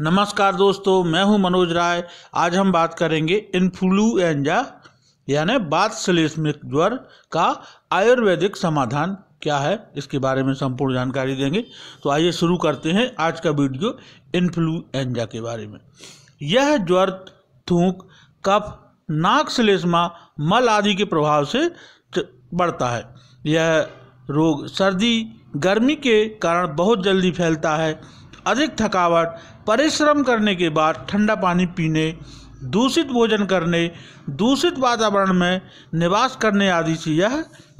नमस्कार दोस्तों मैं हूं मनोज राय आज हम बात करेंगे इन्फ्लुएंजा यानी बात श्लेष्मिक ज्वर का आयुर्वेदिक समाधान क्या है इसके बारे में संपूर्ण जानकारी देंगे तो आइए शुरू करते हैं आज का वीडियो इन्फ्लुएंजा के बारे में यह ज्वर थूक कफ नाक श्लेष्मा मल आदि के प्रभाव से बढ़ता है यह रोग सर्दी गर्मी के कारण बहुत जल्दी फैलता है अधिक थकावट परिश्रम करने के बाद ठंडा पानी पीने दूषित भोजन करने दूषित वातावरण में निवास करने आदि से यह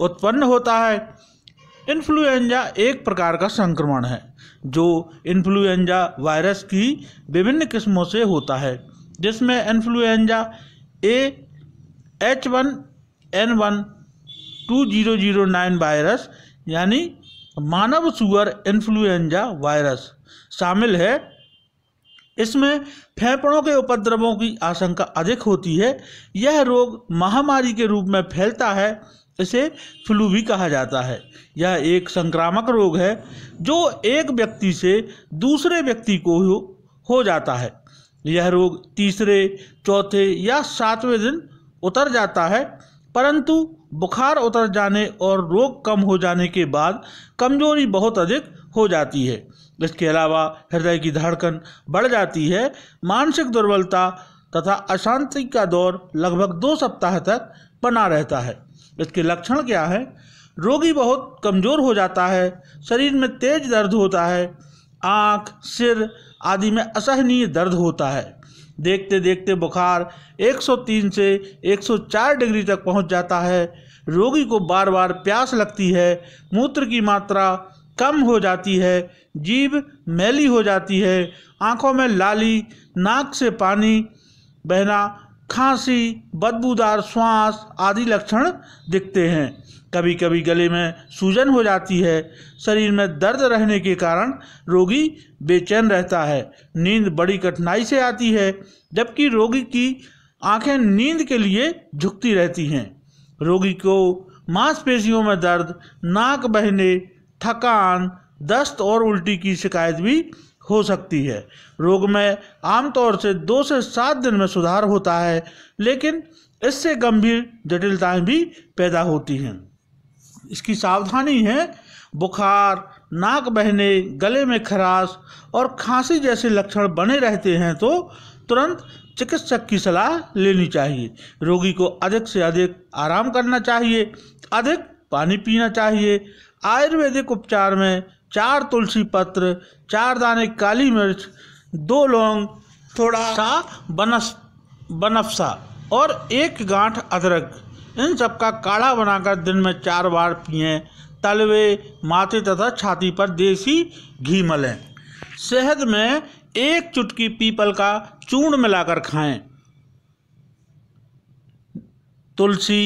उत्पन्न होता है इन्फ्लुएंजा एक प्रकार का संक्रमण है जो इन्फ्लुएंजा वायरस की विभिन्न किस्मों से होता है जिसमें influenza A H one N one two zero zero nine virus यानी मानव सुअर इन्फ्लुएंजा वायरस शामिल है इसमें फेफड़ों के उपद्रवों की आशंका अधिक होती है यह रोग महामारी के रूप में फैलता है इसे फ्लू भी कहा जाता है यह एक संक्रामक रोग है जो एक व्यक्ति से दूसरे व्यक्ति को हो जाता है यह रोग तीसरे चौथे या सातवें दिन उतर जाता है परंतु बुखार उतर जाने और रोग कम हो जाने के बाद कमजोरी बहुत अधिक हो जाती है इसके अलावा हृदय की धड़कन बढ़ जाती है मानसिक दुर्बलता तथा अशांति का दौर लगभग दो सप्ताह तक बना रहता है इसके लक्षण क्या है रोगी बहुत कमज़ोर हो जाता है शरीर में तेज दर्द होता है आँख सिर आदि में असहनीय दर्द होता है देखते देखते बुखार 103 से 104 डिग्री तक पहुंच जाता है रोगी को बार बार प्यास लगती है मूत्र की मात्रा कम हो जाती है जीभ मैली हो जाती है आंखों में लाली नाक से पानी बहना खांसी बदबूदार श्वास आदि लक्षण दिखते हैं कभी कभी गले में सूजन हो जाती है शरीर में दर्द रहने के कारण रोगी बेचैन रहता है नींद बड़ी कठिनाई से आती है जबकि रोगी की आंखें नींद के लिए झुकती रहती हैं रोगी को मांसपेशियों में दर्द नाक बहने थकान दस्त और उल्टी की शिकायत भी हो सकती है रोग में आमतौर से दो से सात दिन में सुधार होता है लेकिन इससे गंभीर जटिलताएं भी पैदा होती हैं इसकी सावधानी है बुखार नाक बहने गले में खराश और खांसी जैसे लक्षण बने रहते हैं तो तुरंत चिकित्सक की सलाह लेनी चाहिए रोगी को अधिक से अधिक आराम करना चाहिए अधिक पानी पीना चाहिए आयुर्वेदिक उपचार में चार तुलसी पत्र चार दाने काली मिर्च दो लौंग थोड़ा सा बनस बनफसा और एक गांठ अदरक इन सब का काढ़ा बनाकर दिन में चार बार पिए तलवे माथे तथा छाती पर देसी घी मलें शहद में एक चुटकी पीपल का चूर्ण मिलाकर खाएं तुलसी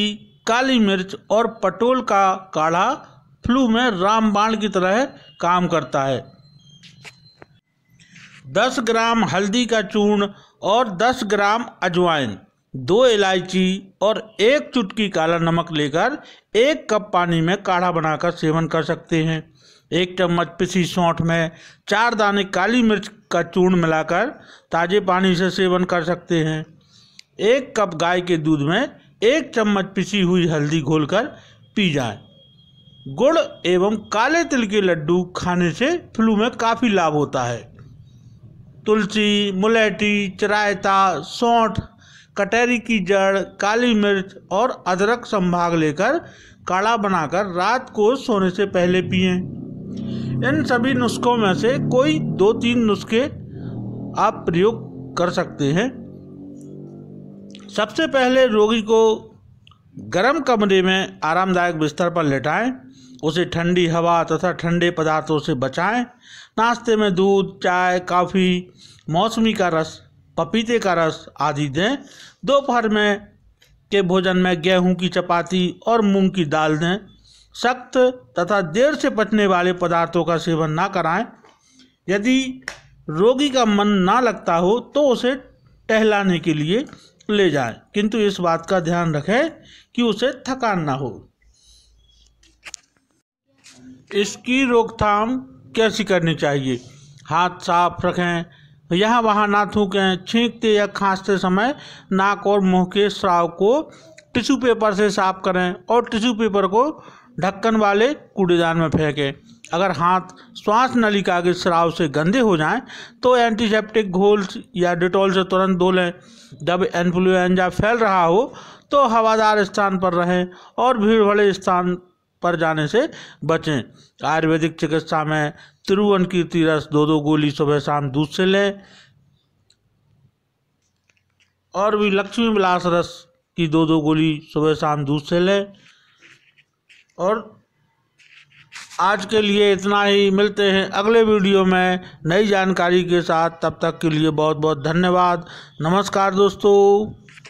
काली मिर्च और पटोल का काढ़ा फ्लू में रामबाण की तरह काम करता है 10 ग्राम हल्दी का चूर्ण और 10 ग्राम अजवाइन दो इलायची और एक चुटकी काला नमक लेकर एक कप पानी में काढ़ा बनाकर सेवन कर सकते हैं एक चम्मच पिसी सौंठ में चार दाने काली मिर्च का चूर्ण मिलाकर ताजे पानी से सेवन कर सकते हैं एक कप गाय के दूध में एक चम्मच पिसी हुई हल्दी घोलकर पी जाएं। गुड़ एवं काले तिल के लड्डू खाने से फ्लू में काफ़ी लाभ होता है तुलसी मुलैटी चरायता सौठ कटहरी की जड़ काली मिर्च और अदरक संभाग लेकर काढ़ा बनाकर रात को सोने से पहले पिए इन सभी नुस्खों में से कोई दो तीन नुस्खे आप प्रयोग कर सकते हैं सबसे पहले रोगी को गर्म कमरे में आरामदायक बिस्तर पर लेटाएं उसे ठंडी हवा तथा ठंडे पदार्थों से बचाएं नाश्ते में दूध चाय कॉफ़ी मौसमी का रस पपीते का रस आदि दें दोपहर में के भोजन में गेहूं की चपाती और मूंग की दाल दें सख्त तथा देर से पचने वाले पदार्थों का सेवन ना कराएं यदि रोगी का मन ना लगता हो तो उसे टहलाने के लिए ले जाएं किंतु इस बात का ध्यान रखें कि उसे थकान ना हो इसकी रोकथाम कैसी करनी चाहिए हाथ साफ रखें यह वहाँ ना थूकें छींकते या खांसते समय नाक और मुंह के स्राव को टिश्यू पेपर से साफ करें और टिश्यू पेपर को ढक्कन वाले कूड़ेदान में फेंकें अगर हाथ श्वास नलिका के स्राव से गंदे हो जाएं तो एंटीसेप्टिक घोल या डिटॉल से तुरंत धो लें जब इन्फ्लुएंजा फैल रहा हो तो हवादार स्थान पर रहें और भीड़ भाड़े स्थान पर जाने से बचें आयुर्वेदिक चिकित्सा में तिरुवन कीर्ति रस दो दो गोली सुबह शाम दूध से लें और भी लक्ष्मी विलास रस की दो दो गोली सुबह शाम दूध से लें और आज के लिए इतना ही मिलते हैं अगले वीडियो में नई जानकारी के साथ तब तक के लिए बहुत बहुत धन्यवाद नमस्कार दोस्तों